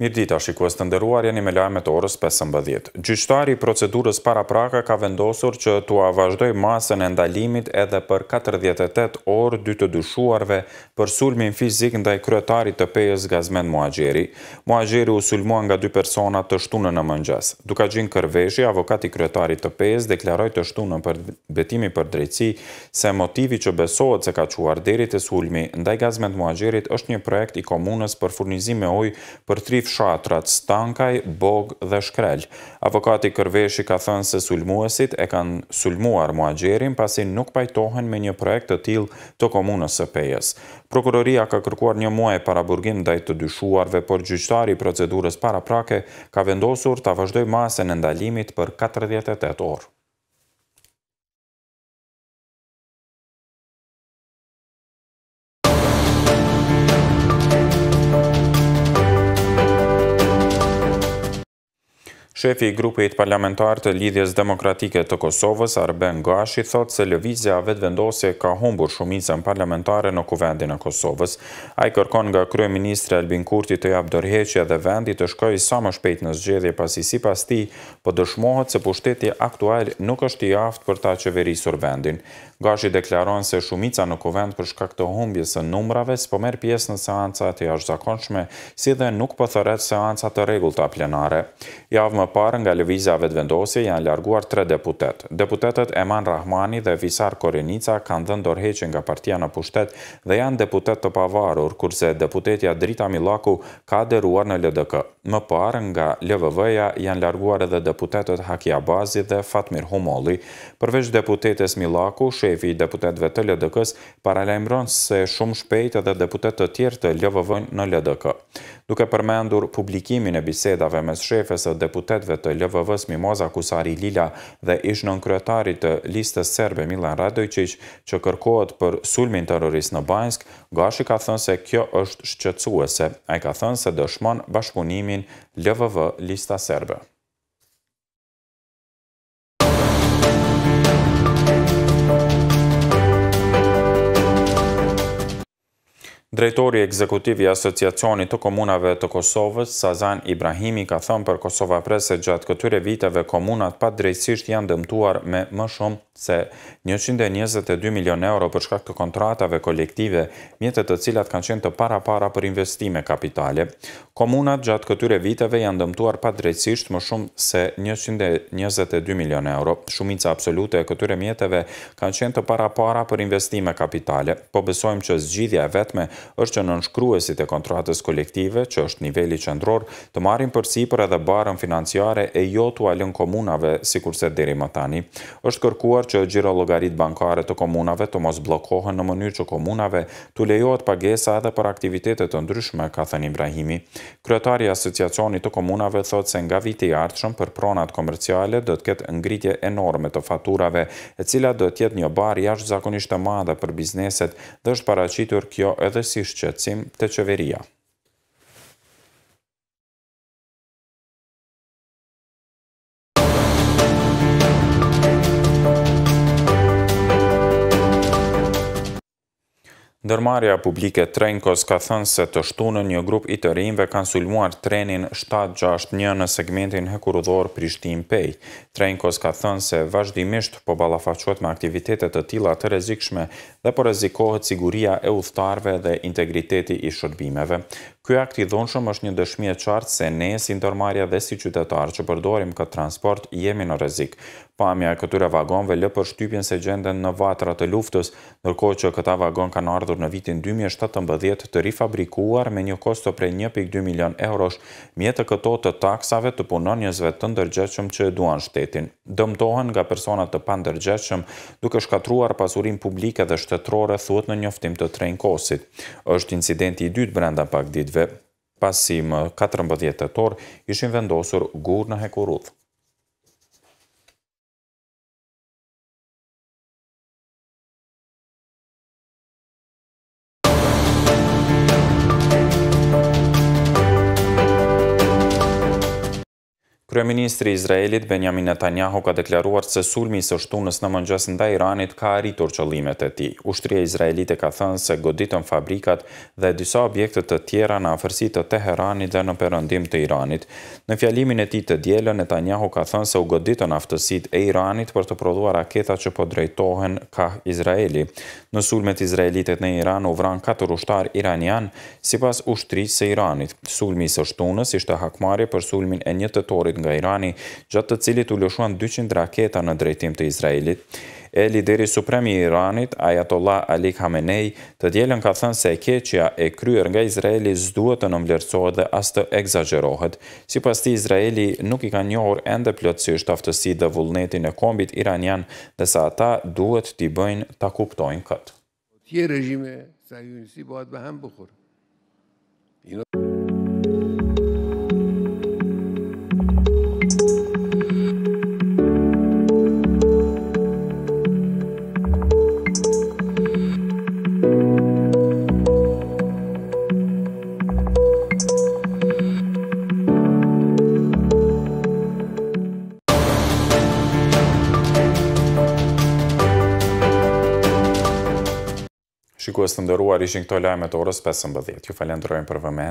Mirë dita, shikues të ndëruar, jeni me lajmet orës 15. Gjyqtari procedurës para praka ka vendosur që të avashdoj masën e ndalimit edhe për 48 orë dy të dushuarve për sulmin fizik ndaj kryetarit të pejës gazmen Muajgjeri. Muajgjeri u sulmua nga dy persona të shtunën në mëngjes. Duka gjinë kërveshi, avokati kryetarit të pejës deklaroj të shtunën për betimi për drejci se motivi që besohet se ka çuar deri e sulmi ndaj gazmen Muajgjerit është një projekt i komunës për me ujë për tri fshatrat Stankaj, Bog dhe Shkrel. Avokati Kërveshi ka thënë se sulmuesit e kanë sulmuar muagjerin pasi nuk pajtohen me një projekt të til të komunës së pejës. Prokuroria ka kërkuar një muaj para burgim i të dyshuarve, por gjyqtari procedurës para prake ka vendosur të vazhdoj masën e ndalimit për 48 orë. Shefi i grupit parlamentar të lidhjes demokratike të Kosovës, Arben Gashi, thot se lëvizja vetëvendosje ka humbur shumicën parlamentare në kuvendin e Kosovës. A i kërkon nga krye ministre Albin Kurti të jabë dërheqje dhe vendit të shkoj sa më shpejt në zgjedhje pasi si pas ti, për po dëshmohet se pushteti aktual nuk është i aftë për ta qeverisur vendin. Gashi deklaron se shumica në kuvend për shkak të humbjes së numrave s'po merr pjesë në seancat e jashtëzakonshme, si dhe nuk po thërret seanca të rregullta plenare parë nga levizave të vendosje janë larguar tre deputet. Deputetet Eman Rahmani dhe Visar Korenica kanë dhe ndorheqin nga partia në pushtet dhe janë deputet të pavarur, kurse deputetja Drita Milaku ka deruar në LDK. Më parë nga LVV-ja janë larguar edhe deputetet Hakia Bazi dhe Fatmir Humoli. Përveç deputetes Milaku, shefi i deputetve të LDK-s paralajmëron se shumë shpejt edhe deputet të tjerë të LVV-në në LDK. Duke përmendur publikimin e bisedave mes shefes dhe deputet deputetve të LVV-s Mimoza Kusari Lila dhe ish nën kryetarit të listës serbe Milan Radojqic që kërkohet për sulmin terrorist në Bajnsk, Gashi ka thënë se kjo është shqetsuese, a i ka thënë se dëshmon bashkunimin LVV-lista serbe. Drejtori ekzekutiv i Asociacionit të Komunave të Kosovës, Sazan Ibrahimi, ka thëmë për Kosova Prese gjatë këtyre viteve komunat pa drejtsisht janë dëmtuar me më shumë se 122 milion euro për shkak të kontratave kolektive, mjetet të cilat kanë qenë të para-para për investime kapitale. Komunat gjatë këtyre viteve janë dëmtuar pa drejtsisht më shumë se 122 milion euro. Shumica absolute e këtyre mjeteve kanë qenë të para-para për investime kapitale, po besojmë që zgjidhja e vetme është që në nënshkruesit e kontratës kolektive, që është niveli qëndror, të marim përsi për edhe barën financiare e jo të alën komunave, si kurse diri më tani. është kërkuar që gjiro logarit bankare të komunave të mos blokohen në mënyrë që komunave të lejohet pagesa edhe për aktivitetet të ndryshme, ka thënë Ibrahimi. Kryetari asociacionit të komunave thotë se nga viti i për pronat komerciale do të ketë ngritje enorme të faturave, e cila do të jetë një barë jashtëzakonisht e madhe për bizneset, dhe është paraqitur kjo edhe siç që të te Ndërmarja publike Trenkos ka thënë se të shtu në një grup i të rinjve kanë sulmuar trenin 7-6-1 në segmentin hekurudhor Prishtin Pej. Trenkos ka thënë se vazhdimisht po balafaqot me aktivitetet të tila të rezikshme dhe po rezikohet siguria e uftarve dhe integriteti i shërbimeve. Ky akt i dhënshëm është një dëshmi e qartë se ne si ndërmarrja dhe si qytetarë që përdorim këtë transport jemi në rrezik. Pamja e këtyre vagonëve lë për shtypjen se gjenden në vatra të luftës, ndërkohë që këta vagon kanë ardhur në vitin 2017 të rifabrikuar me një kosto prej 1.2 milion eurosh, mjetë të këto të taksave të njëzve të ndërgjeqëm që e duan shtetin. Dëmtohen nga persona të pandërgjeqëm duke shkatruar pasurinë publike dhe shtetërore thuhet në njoftim të Trenkosit. Është incidenti i dytë brenda pak ditë ditve, pasim 14 të torë, ishin vendosur gurë në hekurudhë. Kryeministri Izraelit Benjamin Netanyahu ka deklaruar se sulmi i sështunës në mëngjes ndaj Iranit ka arritur qëllimet e tij. Ushtria izraelite ka thënë se goditën fabrikat dhe disa objekte të tjera në afërsitë të Teheranit dhe në perëndim të Iranit. Në fjalimin e tij të dielën Netanyahu ka thënë se u goditën aftësitë e Iranit për të prodhuar raketat që po drejtohen ka Izraeli. Në sulmet izraelite në Iran u vran 4 ushtar iranian sipas ushtrisë së Iranit. Sulmi i shtunës ishte hakmarrje për sulmin e 1 tetorit nga Irani, gjatë të cilit u lëshuan 200 raketa në drejtim të Izraelit. E lideri supremi Iranit, Ayatollah Ali Khamenei, të djelen ka thënë se keqja e kryer nga Izraeli zduhet të nëmvlerësohet dhe as të egzagerohet. Si pas ti, Izraeli nuk i ka njohur ende plotësisht aftësi dhe vullnetin e kombit iranian, dhe sa ata duhet t'i bëjnë t'a kuptojnë këtë. Tje rejime, sa ju nësi, bëhat bëhem bëkurë. Shikues të ndëruar ishin këto lajme të orës 15. Ju falenderojmë për vëmendje.